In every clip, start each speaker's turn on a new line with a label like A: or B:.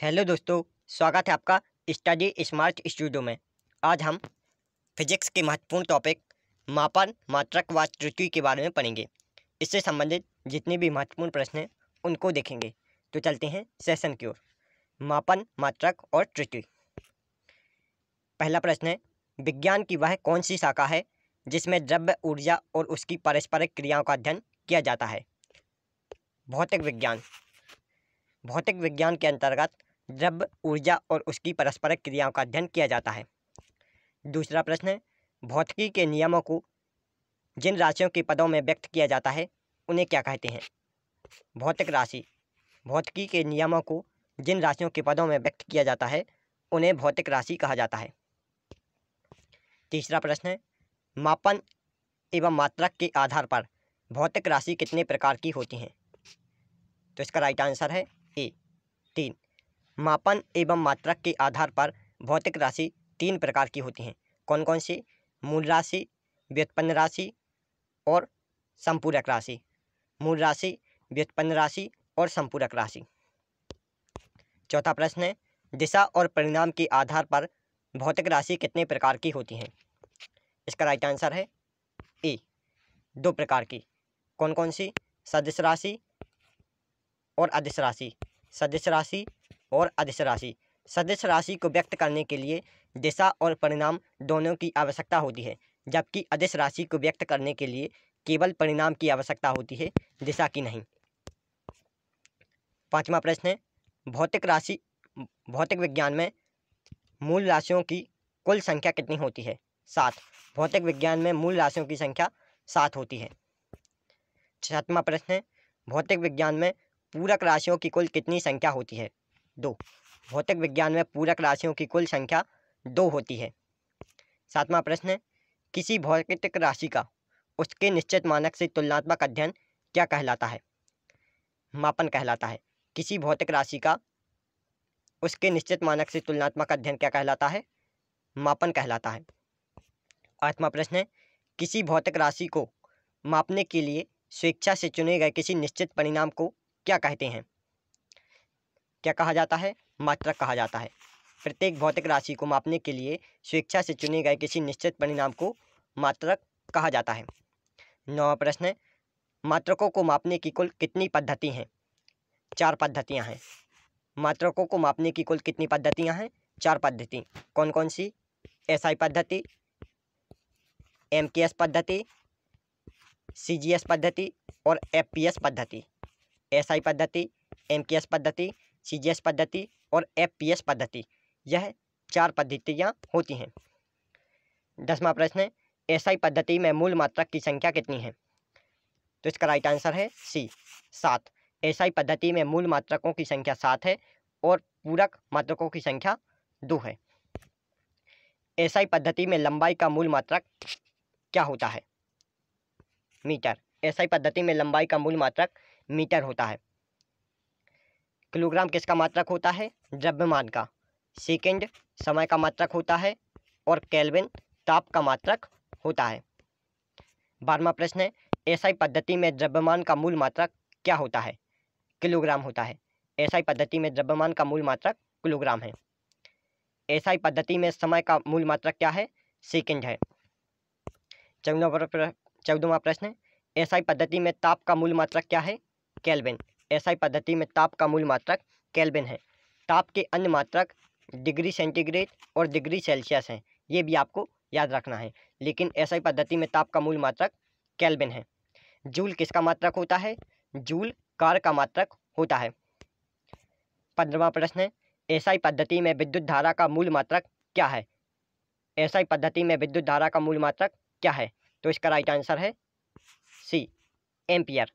A: hello दोस्तों स्वागत है आपका स्टडी स्मार्ट स्टूडियो में आज हम फिजिक्स के महत्वपूर्ण टॉपिक मापन मात्रक व त्रुटि के बारे में पढ़ेंगे इससे संबंधित जितने भी महत्वपूर्ण प्रश्न हैं उनको देखेंगे तो चलते हैं सेशन की ओर मापन मात्रक और त्रुटि पहला प्रश्न है विज्ञान की वह कौन सी शाखा है जिसमें द्रव्य ऊर्जा और उसकी पारस्परिक क्रियाओं का अध्ययन किया जाता है भौतिक विज्ञान भौतिक विज्ञान के अंतर्गत द्रव्य ऊर्जा और उसकी परस्परक क्रियाओं का अध्ययन किया जाता है दूसरा प्रश्न है भौतिकी के नियमों को जिन राशियों के पदों में व्यक्त किया जाता है उन्हें क्या कहते हैं भौतिक राशि भौतिकी के नियमों को जिन राशियों के पदों में व्यक्त किया जाता है उन्हें भौतिक राशि कहा जाता है तीसरा प्रश्न है मापन एवं मात्रक के आधार पर भौतिक राशि कितने प्रकार की होती हैं तो इसका राइट आंसर है ए तीन मापन एवं मात्रक के आधार पर भौतिक राशि तीन प्रकार की होती हैं कौन कौन सी मूल राशि व्युत्पन्न राशि और संपूरक राशि मूल राशि व्युत्पन्न राशि और संपूरक राशि चौथा प्रश्न है दिशा और परिणाम के आधार पर भौतिक राशि कितने प्रकार की होती हैं इसका राइट आंसर है ए दो प्रकार की कौन कौन सी सदस्य राशि और अदृश्य राशि सदस्य राशि और अदृश्य राशि सदृश राशि को व्यक्त करने के लिए दिशा और परिणाम दोनों की आवश्यकता होती है जबकि अदृश्य राशि को व्यक्त करने के लिए केवल परिणाम की आवश्यकता होती है दिशा की नहीं पाँचवा प्रश्न है भौतिक राशि भौतिक विज्ञान में मूल राशियों की कुल संख्या कितनी होती है सात भौतिक विज्ञान में मूल राशियों की संख्या सात होती है सातवां प्रश्न है भौतिक विज्ञान में पूरक राशियों की कुल कितनी संख्या होती है दो भौतिक विज्ञान में पूरक राशियों की कुल संख्या दो होती है सातवां प्रश्न है किसी भौतिक राशि का उसके निश्चित मानक से तुलनात्मक अध्ययन क्या कहलाता है मापन कहलाता है किसी भौतिक राशि का उसके निश्चित मानक से तुलनात्मक अध्ययन क्या कहलाता है मापन कहलाता है आठवां प्रश्न है किसी भौतिक राशि को मापने के लिए स्वेच्छा से चुने गए किसी निश्चित परिणाम को क्या कहते हैं क्या कहा जाता है मात्रक कहा जाता है प्रत्येक भौतिक राशि को मापने के लिए स्वेच्छा से चुने गए किसी निश्चित परिणाम को मात्रक कहा जाता है नौवा प्रश्न मात्रकों को मापने की कुल कितनी पद्धति हैं चार पद्धतियां हैं मात्रकों को मापने की कुल कितनी पद्धतियां हैं चार पद्धति कौन कौन सी एसआई पद्धति एमकेएस पद्धति सीजीएस पद्धति और एफपीएस पद्धति एसआई पद्धति एमकेएस पद्धति सी जी एस पद्धति और एफ पी एस पद्धति यह चार पद्धतियाँ होती हैं दसवा प्रश्न है एसआई पद्धति में मूल मात्रक की संख्या कितनी है तो इसका राइट आंसर है सी सात एसआई पद्धति में मूल मात्रकों की संख्या सात है और पूरक मात्रकों की संख्या दो है एसआई पद्धति में लंबाई का मूल मात्रक क्या होता है मीटर एसआई पद्धति में लंबाई का मूल मात्रक मीटर होता है किलोग्राम किसका मात्रक होता है द्रव्यमान का सेकेंड समय का मात्रक होता है और कैलविन ताप का मात्रक होता है बारहवा प्रश्न है एसआई पद्धति में द्रव्यमान का मूल मात्रक क्या होता है किलोग्राम होता है एसआई पद्धति में द्रव्यमान का मूल मात्रक किलोग्राम है एसआई पद्धति में समय का मूल मात्रक क्या है सेकेंड है चौदह चौदहवा प्रश्न एसआई पद्धति में ताप का मूल मात्रक क्या है कैलविन एसआई पद्धति में ताप का मूल मात्रक केल्विन है ताप के अन्य मात्रक डिग्री सेंटीग्रेड और डिग्री सेल्सियस हैं ये भी आपको याद रखना है लेकिन एसआई पद्धति में ताप का मूल मात्रक केल्विन है जूल किसका मात्रक होता है जूल कार का मात्रक होता है पंद्रवा प्रश्न है एसआई पद्धति में विद्युत धारा का मूल मात्रक क्या है एसआई पद्धति में विद्युत धारा का मूल मात्रक क्या है तो इसका राइट आंसर है सी एम्पियर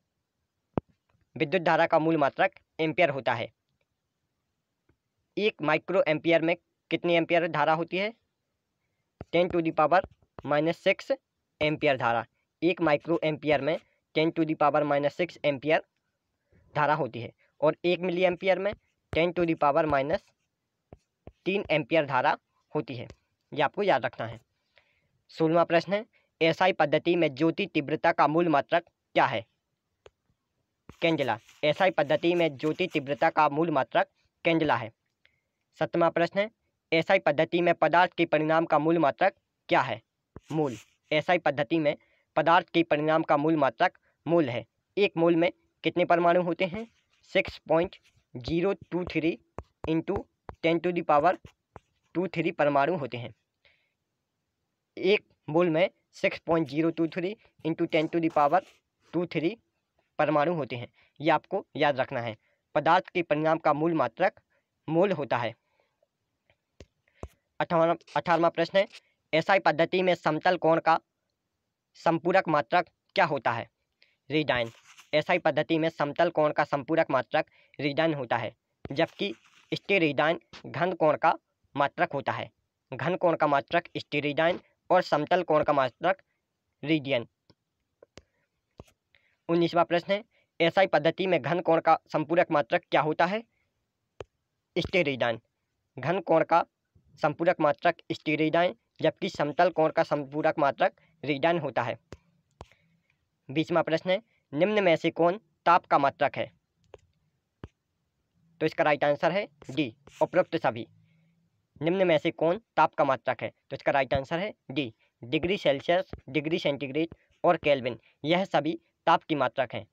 A: विद्युत धारा का मूल मात्रक एम्पियर होता है एक माइक्रो एम्पियर में कितनी एम्पियर धारा होती है ten to the power minus six ampere धारा एक माइक्रो एम्पियर में ten to the power minus six ampere धारा होती है और एक मिली एम्पियर में ten to the power minus तीन एम्पियर धारा होती है ये आपको याद रखना है सोलवा प्रश्न है एसआई पद्धति में ज्योति तीव्रता का मूल मात्रक क्या है केंजला ऐसा ही पद्धति में ज्योति तीव्रता का मूल मात्रक केंजला है सतवा प्रश्न है ऐसा ही पद्धति में पदार्थ के परिणाम का मूल मात्रक क्या है मूल ऐसा ही पद्धति में पदार्थ के परिणाम का मूल मात्रक मूल है एक मूल में कितने परमाणु होते हैं six point zero two three into ten to the power two three परमाणु होते हैं एक मूल में six point zero two three into ten to the power two three परमाणु होते हैं ये आपको याद रखना है पदार्थ के परिणाम का मूल मात्रक मोल होता है अठारह अठारहवा प्रश्न है एसआई पद्धति में समतल कोण का संपूरक मात्रक क्या होता है ऐसा एसआई पद्धति में समतल कोण का संपूरक मात्रक रिडाइन होता है जबकि स्टेरिडाइन घन कोण का मात्रक होता है घन कोण का मात्रक स्टेरिडाइन और समतल कोण का मात्रक रिडियन उन्नीसवा प्रश्न है एसआई पद्धति में घन कोण का संपूरक मात्रक क्या होता है स्टेरिडाइन घन कोण का संपूरक मात्रक स्टेरिडाइन जबकि समतल कोण का संपूरक मात्रक रिडाइन होता है बीसवा प्रश्न है निम्न में से कौन ताप का मात्रक है तो इसका राइट आंसर है डी उपरोक्त सभी निम्न में से कौन ताप का मात्रक है तो इसका राइट आंसर है D degree Celsius degree centigrade और केल्विन यह सभी ताप की मात्रक हैं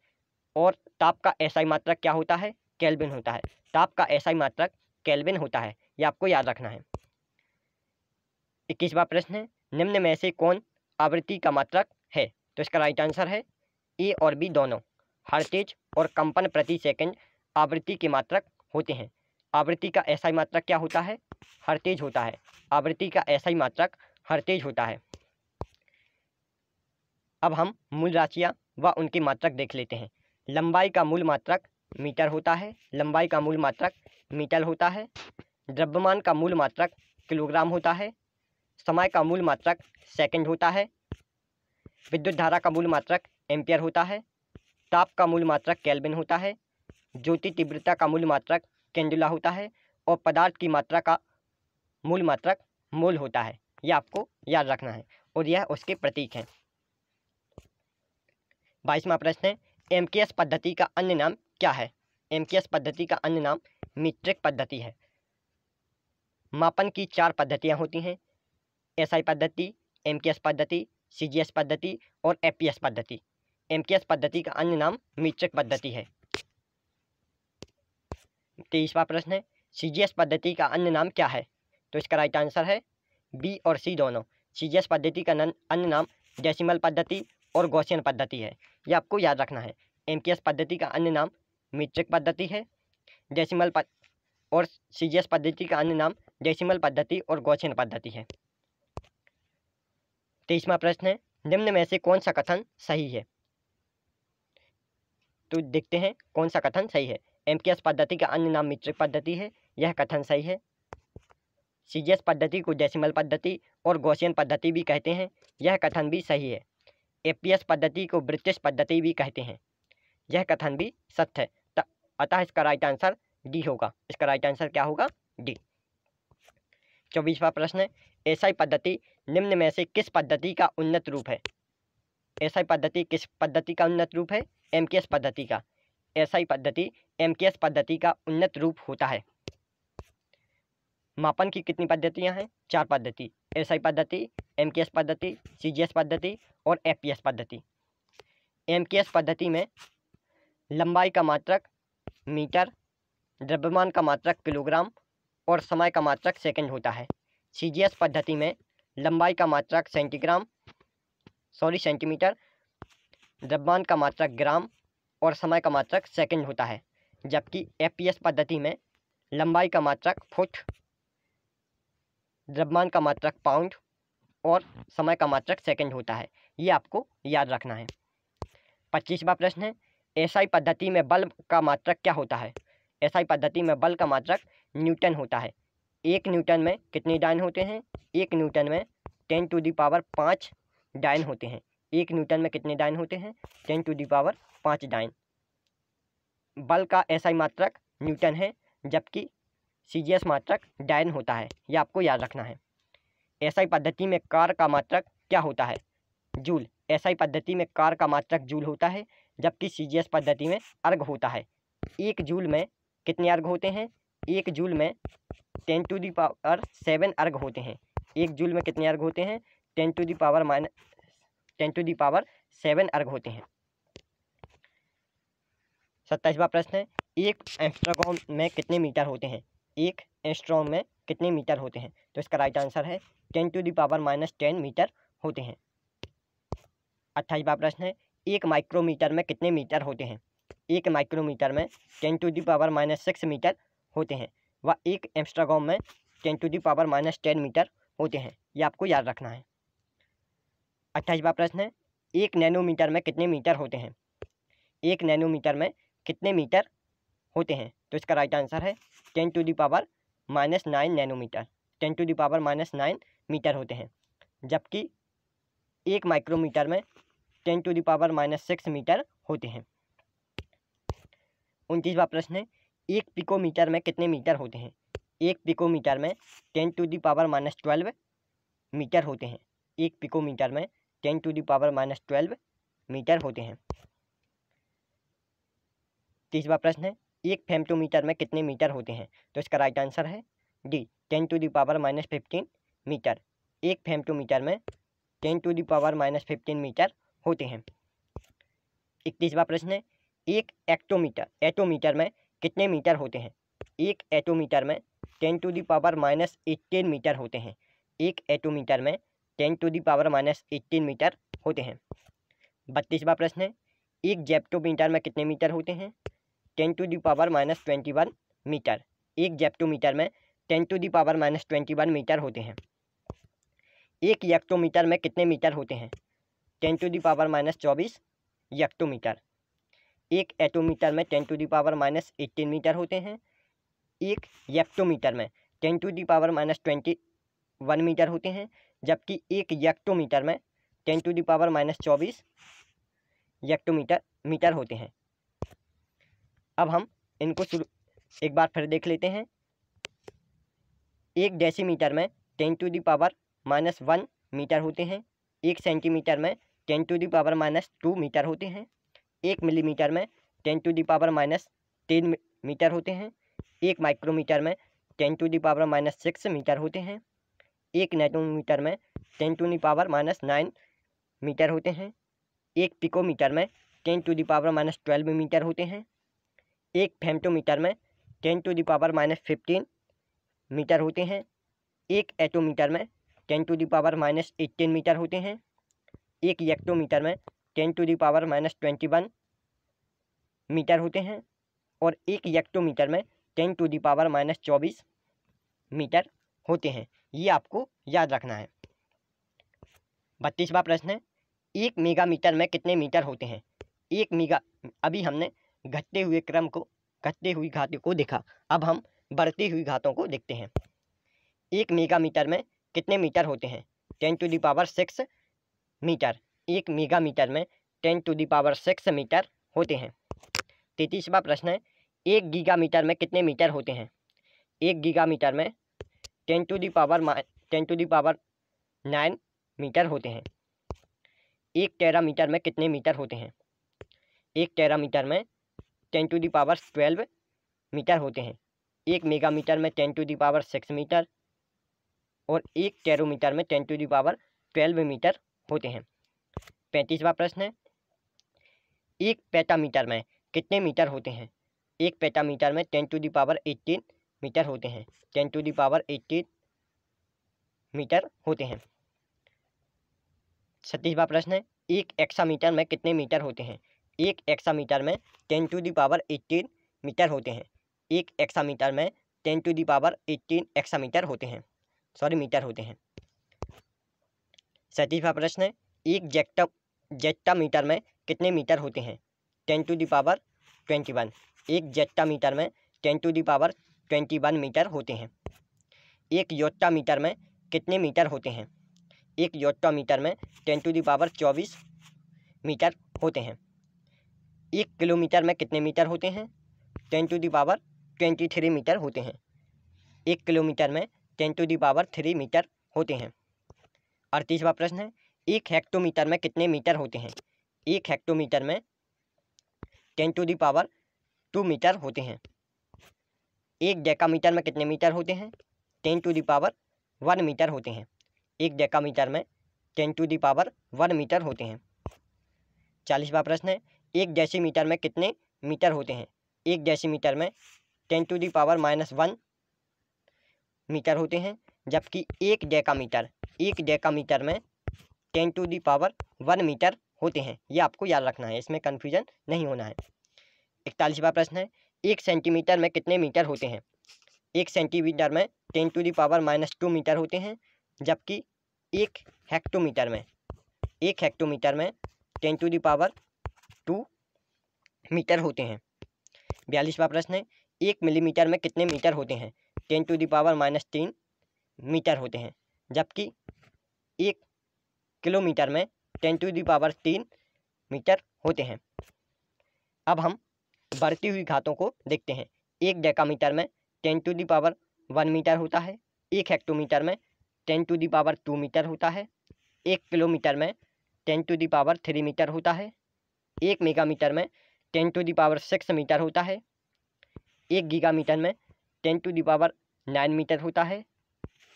A: और ताप का एसआई मात्रक क्या होता है केल्विन होता है ताप का एसआई मात्रक केल्विन होता है यह आपको याद रखना है इक्कीसवा प्रश्न है निम्न में से कौन आवृत्ति का मात्रक है तो इसका राइट आंसर है ए और बी दोनों तेज और कंपन प्रति सेकंड आवृत्ति के मात्रक होते हैं आवृत्ति का ऐसा ही मात्रक क्या होता है तेज होता है आवृत्ति का ऐसा ही मात्रक तेज होता है अब हम मूल राशियाँ व उनके मात्रक देख लेते हैं लंबाई का मूल मात्रक मीटर होता है लंबाई का मूल मात्रक मीटर होता है द्रव्यमान का मूल मात्रक किलोग्राम होता है समय का मूल मात्रक सेकंड होता है विद्युत धारा का मूल मात्रक एम्पियर होता है ताप का मूल मात्रक कैलबिन होता है ज्योति तीव्रता का मूल मात्रक कैंडुला होता है और पदार्थ की मात्रा का मूल मात्रक मोल होता है यह आपको याद रखना है और यह उसके प्रतीक हैं बाईसवा प्रश्न है एम पद्धति का अन्य नाम क्या है एम पद्धति का अन्य नाम मीट्रिक पद्धति है मापन की चार पद्धतियाँ होती हैं एसआई पद्धति एम पद्धति सी पद्धति और ए पद्धति एम पद्धति का अन्य नाम मीट्रिक पद्धति है तेईसवा प्रश्न है सी पद्धति का अन्य नाम क्या है तो इसका राइट आंसर है बी और सी दोनों सी पद्धति का अन्य नाम डेसिमल पद्धति और गौशियन पद्धति है ये आपको याद रखना है एम पद्धति का अन्य नाम मीट्रिक पद्धति है डेसिमल पद और सी पद्धति का अन्य नाम डेसिमल पद्धति और गौशियन पद्धति है तीसवा प्रश्न है निम्न में से कौन सा कथन सही है तो देखते हैं कौन सा कथन सही है एम पद्धति का अन्य नाम मीट्रिक पद्धति है यह कथन सही है सी पद्धति को डेसिमल पद्धति और गौशियन पद्धति भी कहते हैं यह कथन भी सही है एपीएस पद्धति को ब्रिटिश पद्धति भी कहते हैं यह कथन भी सत्य है अतः इसका राइट आंसर डी होगा इसका राइट आंसर क्या होगा डी चौबीसवा प्रश्न ही पद्धति निम्न में से किस पद्धति का उन्नत रूप है ऐसा पद्धति किस पद्धति का उन्नत रूप है एमकेएस पद्धति का एसआई पद्धति एमकेएस पद्धति का उन्नत रूप होता है मापन की कितनी पद्धतियाँ हैं चार पद्धति एस आई पद्धति एम के एस पद्धति सी जी एस पद्धति और एफ पी एस पद्धति एम के एस पद्धति में लंबाई का मात्रक मीटर द्रव्यमान का मात्रक किलोग्राम और समय का मात्रक सेकंड होता है सी जी एस पद्धति में लंबाई का मात्रक सेंटीग्राम सॉरी सेंटीमीटर द्रव्यमान का मात्रक ग्राम और समय का मात्रक सेकंड होता है जबकि एफ पी एस पद्धति में लंबाई का मात्रक फुट द्रव्यमान का मात्रक पाउंड और समय का मात्रक सेकंड होता है ये आपको याद रखना है पच्चीसवा प्रश्न है ऐसाई पद्धति में बल का मात्रक क्या होता है ऐसाई पद्धति में बल का मात्रक न्यूटन होता है एक न्यूटन में कितने डायन होते हैं एक न्यूटन में टेन टू दी पावर पाँच डायन होते हैं एक न्यूटन में कितने डायन होते हैं टेन टू दी पावर पाँच डायन बल का ऐसा ही मात्रक न्यूटन है जबकि सी जी एस मात्रक डायन होता है यह आपको याद रखना है ही पद्धति में कार का मात्रक क्या होता है जूल ही पद्धति में कार का मात्रक जूल होता है जबकि सी जी एस पद्धति में अर्घ होता है एक जूल में कितने अर्घ होते हैं एक जूल में ten to the power seven अर्घ होते हैं एक जूल में कितने अर्घ होते हैं ten to the power mine ten to the power seven अर्घ होते हैं सत्ताईसवा प्रश्न है एक एम्स्ट्रागॉम में कितने मीटर होते हैं एक एस्ट्रॉम में कितने मीटर होते हैं तो इसका राइट आंसर है ten to the power minus ten metre होते हैं अट्ठाईसवा प्रश्न है एक माइक्रोमीटर में कितने मीटर होते हैं एक माइक्रोमीटर में ten to the power minus six metre होते हैं व एक एम्स्ट्रागॉम में ten to the power minus ten metre होते हैं ये आपको याद रखना है अट्ठाईसवा प्रश्न है एक नैनोमीटर में कितने मीटर होते हैं एक नैनोमीटर में कितने मीटर होते हैं तो इसका राइट आंसर है ten to the power minus nine nanometre ten to the power minus nine metre होते हैं जबकि एक माइक्रोमीटर में ten to the power minus six metre होते हैं उनतीसवा प्रश्न है एक पिकोमीटर में कितने मीटर होते हैं एक पिकोमीटर में ten to the power minus twelve metre होते हैं एक पिकोमीटर में ten to the power minus twelve metre होते हैं तीसवा प्रश्न है एक फेमटोमीटर में कितने मीटर होते हैं तो इसका राइट आंसर है D ten to the power minus fifteen metre एक फेमटोमीटर में ten to the power minus fifteen metre होते हैं इकतीसवा प्रश्न है एक एक्टोमीटर एटोमीटर में कितने मीटर होते हैं एक एटोमीटर में ten to the power minus eighteen metre होते हैं एक एटोमीटर में ten to the power minus eighteen metre होते हैं बत्तीसवा प्रश्न है एक जेप्टोमीटर में कितने मीटर होते हैं ten to the power minus twenty one metre एक जेप्टोमीटर में ten to the power minus twenty one metre होते हैं एक यक्टोमीटर में कितने मीटर होते हैं ten to the power minus चौबीस यक्टोमीटर एक एटोमीटर में ten to the power minus eighteen metre होते हैं एक यक्टोमीटर में ten to the power minus twenty one metre होते हैं जबकि एक यक्टोमीटर में ten to the power minus चौबीस यक्टोमीटर मीटर होते हैं अब हम इनको शुरू एक बार फिर देख लेते हैं एक डेसीमीटर में ten to the power minus one metre होते हैं एक सेंटीमीटर में ten to the power minus two metre होते हैं एक मिलीमीटर में ten to the power minus तीन मीटर होते हैं एक माइक्रोमीटर में ten to the power minus six metre होते हैं एक नेटोमीटर में ten to the power minus nine metre होते हैं एक पिकोमीटर में ten to the power minus twelve metre होते हैं एक फेमटोमीटर में ten to the power minus fifteen metre होते हैं एक एटोमीटर में ten to the power minus eighteen metre होते हैं एक यक्टोमीटर में ten to the power minus twenty one metre होते हैं और एक येक्टोमीटर में टेन टू दावर माइनस चौबीस मीटर होते हैं ये आपको याद रखना है बत्तीसवा प्रश्न है एक मेगामीटर में कितने मीटर होते हैं एक मेगा अभी हमने घटते हुए क्रम को घटते हुई घाते को देखा अब हम बढ़ती हुई घातों को देखते हैं एक मेगा मीटर में कितने मीटर होते हैं ten to the power six metre एक मेगा मीटर में ten to the power six metre होते हैं तैतीसवा प्रश्न है एक गीगा मीटर में कितने मीटर होते हैं एक गीगा मीटर में ten to the power ten to the power nine metre होते हैं एक टेरा मीटर में कितने मीटर होते हैं एक टेरा मीटर में ten to the power twelve metre होते हैं एक मेगा मीटर में ten to the power six metre और एक टेरोमीटर में ten to the power twelve metre होते हैं पैंतीसवा प्रश्न है एक पैटामीटर में कितने मीटर होते हैं एक पैटामीटर में ten to the power eighteen metre होते हैं ten to the power eighteen metre होते हैं छत्तीसवा प्रश्न है एक एक्सामीटर में कितने मीटर होते हैं एक एक्सामीटर में ten to the power eighteen metre होते हैं एक एक्सामीटर में ten to the power eighteen exametre होते हैं सॉरी मीटर होते हैं सैंतीसवा प्रश्न है एक जेक्टा जेट्टा मीटर में कितने मीटर होते हैं ten to the power twenty one एक जेट्टा मीटर में ten to the power twenty one metre होते हैं एक योट्टा मीटर में कितने मीटर होते हैं एक योट्टा मीटर में टेन टू दी पावर चौबीस मीटर होते हैं एक किलोमीटर में कितने मीटर होते हैं ten to the power twenty three metre होते हैं एक किलोमीटर में ten to the power three metre होते हैं अड़तीसवा प्रश्न है एक हेक्टोमीटर में कितने मीटर होते हैं एक हेक्टोमीटर में ten to the power two metre होते हैं एक डेकामीटर में कितने मीटर होते हैं ten to the power one metre होते हैं एक डेकामीटर में ten to the power one metre होते हैं चालीसवा प्रश्न है एक डेसीमीटर में कितने मीटर होते हैं एक डेसीमीटर में ten to the power minus one metre होते हैं जबकि एक डेकामीटर एक डेकामीटर में ten to the power one metre होते हैं ये आपको याद रखना है इसमें कन्फ्यूजन नहीं होना है इकतालीसवा प्रश्न है एक सेंटीमीटर में कितने मीटर होते हैं एक सेंटीमीटर में ten to the power minus two metre होते हैं जबकि एक हेक्टोमीटर में एक हेक्टोमीटर में ten to the power metre होते हैं बयालीसवा प्रश्न है एक मिलीमीटर में कितने मीटर होते हैं टेन टू दावर माइनस तीन मीटर होते हैं जबकि एक किलोमीटर में टेन टू दावर तीन मीटर होते हैं अब हम बढ़ती हुई घातों को देखते हैं एक डेकामीटर में ten to the power one metre होता है एक हेक्टोमीटर में ten to the power two metre होता है एक किलोमीटर में ten to the power three metre होता है एक मेगामीटर में ten to power six metre होता है एक गीगा मीटर में ten to power nine metre होता है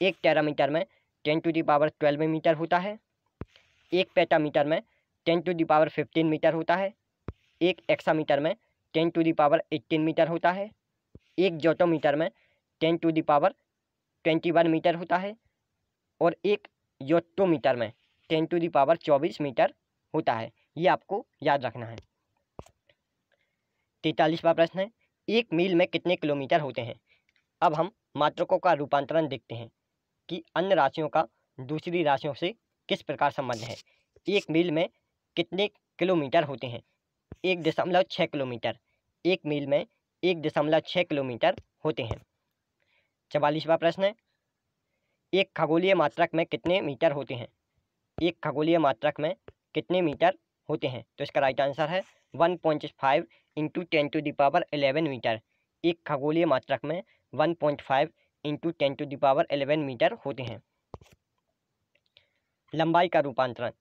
A: एक टेरा मीटर में ten to power twelve metre होता है एक पेटामीटर में ten to power fifteen metre होता है एक एक्सामीटर में ten to power eighteen metre होता है एक जोटोमीटर में ten to power twenty one metre होता है और एक योटोमीटर में टेन टू पावर चौबीस मीटर होता है ये आपको याद रखना है तैतालीसवा प्रश्न है एक मील में कितने किलोमीटर होते हैं अब हम मात्रकों का रूपांतरण देखते हैं कि अन्य राशियों का दूसरी राशियों से किस प्रकार संबंध है एक मील में कितने किलोमीटर होते हैं एक दशमलव छः किलोमीटर एक मील में एक दशमलव छः किलोमीटर होते हैं चवालीसवा प्रश्न है एक खगोलीय मात्रक में कितने मीटर होते हैं एक खगोलीय मात्रक में कितने मीटर होते हैं तो इसका राइट आंसर है one point five into ten to the power eleven metre एक खगोलीय मात्रक में one point five into ten to the power eleven metre होते हैं लंबाई का रूपांतरण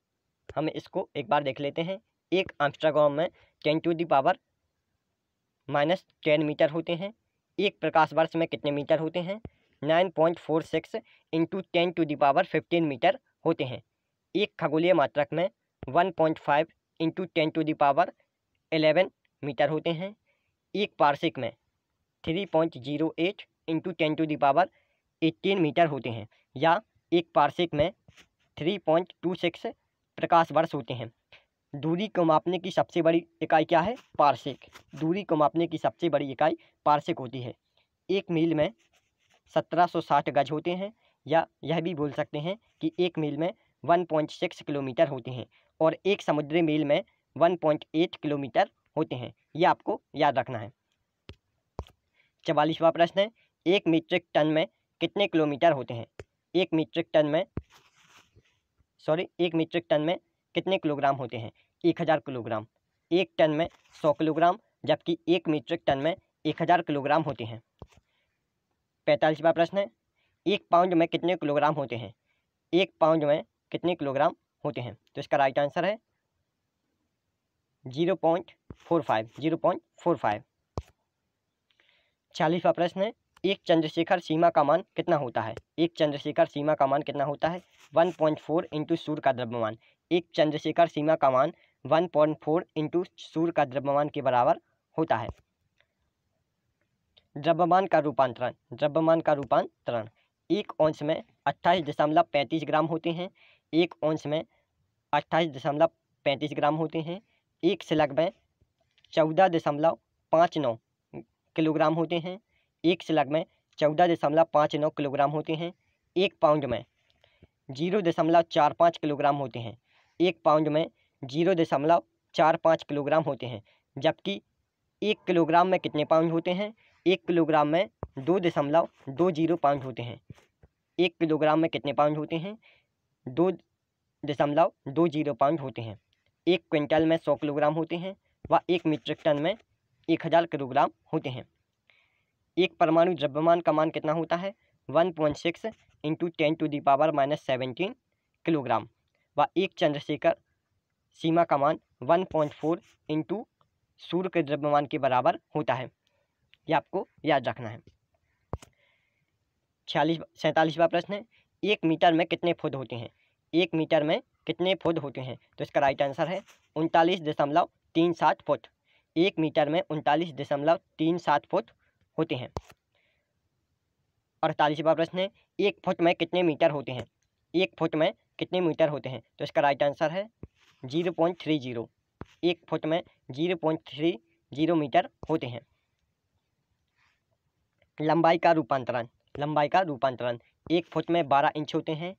A: हम इसको एक बार देख लेते हैं एक आम्स्टाग्राम में ten to the power minus ten metre होते हैं एक प्रकाश वर्ष में कितने मीटर होते हैं nine point four six into ten to the power fifteen metre होते हैं एक खगोलीय मात्रक में one point five into ten to the power eleven metre होते हैं एक पार्सिक में three point zero eight into ten to the power eighteen metre होते हैं या एक पार्सिक में थ्री पॉइंट टू सिक्स प्रकाश वर्ष होते हैं दूरी को मापने की सबसे बड़ी इकाई क्या है पार्सिक दूरी को मापने की सबसे बड़ी इकाई पार्सिक होती है एक मील में सत्रह सौ साठ गज होते हैं या यह भी बोल सकते हैं कि एक मील में वन पॉइंट सिक्स किलोमीटर होते हैं और एक समुद्री मील में 1.8 किलोमीटर होते हैं ये आपको याद रखना है चवालीसवा प्रश्न है एक मीट्रिक टन में कितने किलोमीटर होते हैं एक मीट्रिक टन में सॉरी एक मीट्रिक टन में कितने किलोग्राम होते हैं एक हज़ार किलोग्राम एक टन में सौ किलोग्राम जबकि एक मीट्रिक टन में एक हज़ार किलोग्राम होते हैं पैंतालीसवा प्रश्न है एक पाउंड में कितने किलोग्राम होते हैं एक पाउंड में कितने किलोग्राम होते हैं तो इसका राइट आंसर है zero point four five zero point four five चालीसवा प्रश्न है एक चंद्रशेखर सीमा का मान कितना होता है एक चंद्रशेखर सीमा का मान कितना होता है वन पॉइंट फोर इंटू सूर्य का द्रव्यमान एक चंद्रशेखर सीमा का मान वन पॉइंट फोर इंटू सूर्य का द्रव्यमान के बराबर होता है द्रव्यमान का रूपांतरण द्रव्यमान का रूपांतरण एक अंश में अट्ठाईस दशमलव पैंतीस ग्राम होते हैं एक अंश में अट्ठाईस दशमलव पैंतीस ग्राम होते हैं एक स्लग में चौदह दशमलव पाँच नौ किलोग्राम होते हैं एक स्लग में चौदह दशमलव पाँच नौ किलोग्राम होते हैं एक पाउंड में जीरो दशमलव चार पाँच किलोग्राम होते हैं एक पाउंड में जीरो दशमलव चार पाँच किलोग्राम होते हैं जबकि एक किलोग्राम में कितने पाउंड होते हैं एक किलोग्राम में दो दशमलव दो जीरो पाउंड होते हैं एक किलोग्राम में कितने पाउंड होते हैं दो दशमलव दो जीरो पाउंड होते हैं एक क्विंटल में सौ किलोग्राम होते हैं व एक मीट्रिक टन में एक हज़ार किलोग्राम होते हैं एक परमाणु द्रव्यमान का मान कितना होता है one point six into ten to the power minus seventeen kilogram व एक चंद्रशेखर सीमा का मान वन पॉइंट फोर इंटू सूर्य के द्रव्यमान के बराबर होता है ये आपको याद रखना है छियालीस सैंतालीसवा प्रश्न है एक मीटर में कितने फुट होते हैं एक मीटर में कितने फुट होते हैं तो इसका राइट आंसर है उनतालीस दशमलव तीन सात फुट एक मीटर में उनतालीस दशमलव तीन सात फुट होते हैं अड़तालीसवा प्रश्न है एक फुट में कितने मीटर होते हैं एक फुट में कितने मीटर होते हैं तो इसका राइट आंसर है जीरो पॉइंट थ्री जीरो एक फुट में zero point three zero metre होते हैं लंबाई का रूपांतरण लंबाई का रूपांतरण एक फुट में बारह इंच होते हैं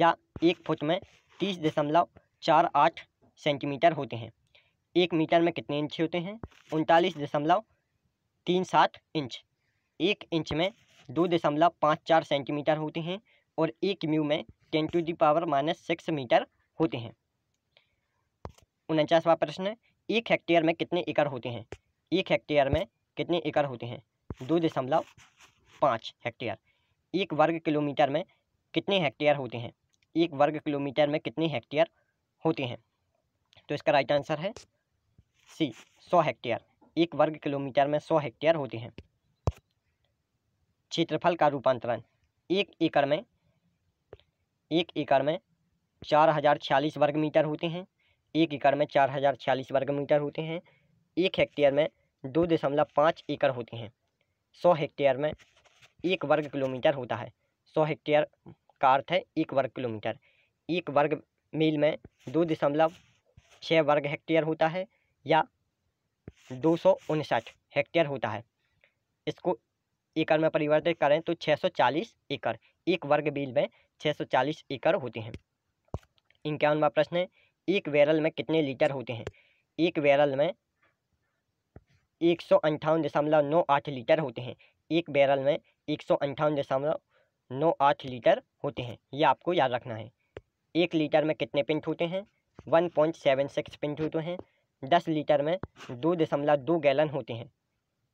A: या एक फुट में तीस दशमलव चार आठ सेंटीमीटर होते हैं एक मीटर में कितने इंच होते हैं उनतालीस दशमलव तीन सात इंच एक इंच में दो दशमलव पाँच चार सेंटीमीटर होते हैं और एक म्यू में ten to the power minus six metre होते हैं उनचासवा प्रश्न एक हेक्टेयर में कितने एकड़ होते हैं एक हेक्टेयर में कितने एकड़ होते हैं दो दशमलव पाँच हेक्टेयर एक वर्ग किलोमीटर में कितने हेक्टेयर होते हैं एक वर्ग किलोमीटर में कितनी हेक्टेयर होती हैं तो इसका राइट आंसर है सी सौ हेक्टेयर एक वर्ग किलोमीटर में सौ हेक्टेयर होती हैं क्षेत्रफल का रूपांतरण एक एकड़ में एक एकड़ में चार हज़ार छियालीस वर्ग मीटर होते हैं एक एकड़ में चार हज़ार छियालीस वर्ग मीटर होते हैं एक हेक्टेयर में दो दशमलव पाँच एकड़ होते हैं सौ हेक्टेयर में एक वर्ग किलोमीटर होता है सौ हेक्टेयर का अर्थ है एक वर्ग किलोमीटर एक वर्ग मील में दो दशमलव छः वर्ग हेक्टेयर होता है या दो सौ उनसठ हेक्टेयर होता है इसको एकड़ में परिवर्तित करें तो सौ चालीस एकड़ एक वर्ग मील में छः सौ चालीस एकड़ होते हैं इक्यावनवा प्रश्न है एक बैरल में कितने लीटर होते हैं एक बैरल में एक सौ अंठावन दशमलव नौ आठ लीटर होते हैं एक बैरल में एक सौ अंठावन दशमलव नौ आठ लीटर होते हैं ये आपको याद रखना है एक लीटर में कितने पिंट होते हैं one point seven six pint होते हैं दस लीटर में दो दशमलव दो गैलन होते हैं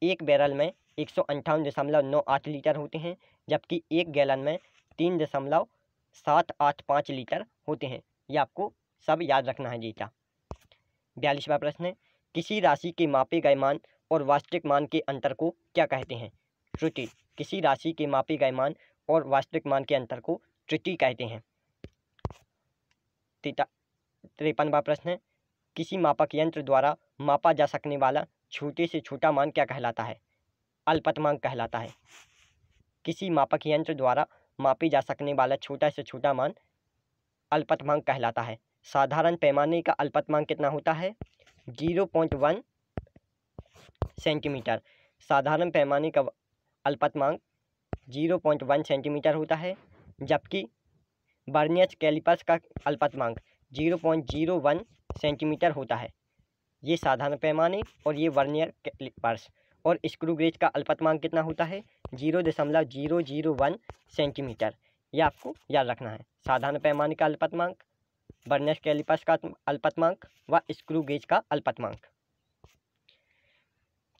A: एक बैरल में एक सौ अंठावन दशमलव नौ आठ लीटर होते हैं जबकि एक गैलन में तीन दशमलव सात आठ पाँच लीटर होते हैं ये आपको सब याद रखना है जीता बयालीसवा प्रश्न है किसी राशि के मापे गए मान और वास्तविक मान के अंतर को क्या कहते हैं श्रुति किसी राशि के मापे गए मान और वास्तविक मान के अंतर को त्रुटि कहते हैं त्रेपनवा तिरपनवा प्रश्न है किसी मापक यंत्र द्वारा मापा जा सकने वाला छोटे से छोटा मान क्या कहलाता है अल्पतमांक कहलाता है किसी मापक यंत्र द्वारा मापी जा सकने वाला छोटा से छोटा मान अल्पतमांक कहलाता है साधारण पैमाने का अल्पतमांक कितना होता है जीरो पॉइंट वन सेंटीमीटर साधारण पैमाने का अल्पतमांक जीरो पॉइंट वन सेंटीमीटर होता है जबकि बर्नियस कैलिपर्स का अल्पतमांक zero point zero one centimetre होता है ये साधारण पैमाने और ये वर्नियर कैलिपर्स और स्क्रू ग्रेज का अल्पतमांक कितना होता है जीरो दशमलव जीरो जीरो वन सेंटीमीटर ये आपको याद रखना है साधारण पैमाने का अल्पतमांक बर्नियस कैलिपर्स का अल्पतमांक व स्क्रू ग्रेज का अल्पतमांक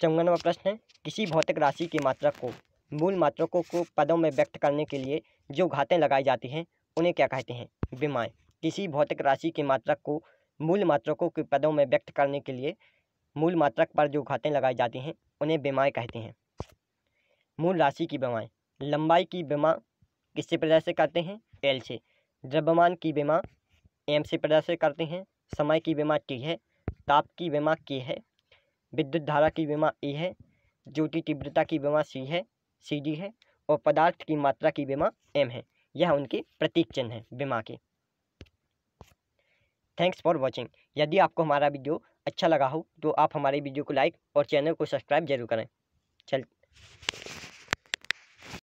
A: चौवनवा प्रश्न है किसी भौतिक राशि की मात्रा को मूल मात्रकों को पदों में व्यक्त करने के लिए जो घातें लगाई जाती हैं उन्हें क्या कहते हैं विमाएँ किसी भौतिक राशि के मात्रक को मूल मात्रकों के पदों में व्यक्त करने के लिए मूल मात्रक पर जो घातें लगाई जाती हैं उन्हें बीमाएँ कहते हैं मूल राशि की बीमाएँ लंबाई की बीमा किससे प्रदर्शित करते हैं एल से द्रव्यमान की बीमा एम से प्रदर्शित करते हैं समय की बीमा टी है ताप की बीमा के है विद्युत धारा की बीमा ए है ज्योति तीव्रता की बीमा सी है सी डी है और पदार्थ की मात्रा की बीमा एम है यह उनकी प्रतीक चिन्ह है बीमा के थैंक्स फॉर वॉचिंग यदि आपको हमारा वीडियो अच्छा लगा हो तो आप हमारे वीडियो को लाइक और चैनल को सब्सक्राइब जरूर करें चल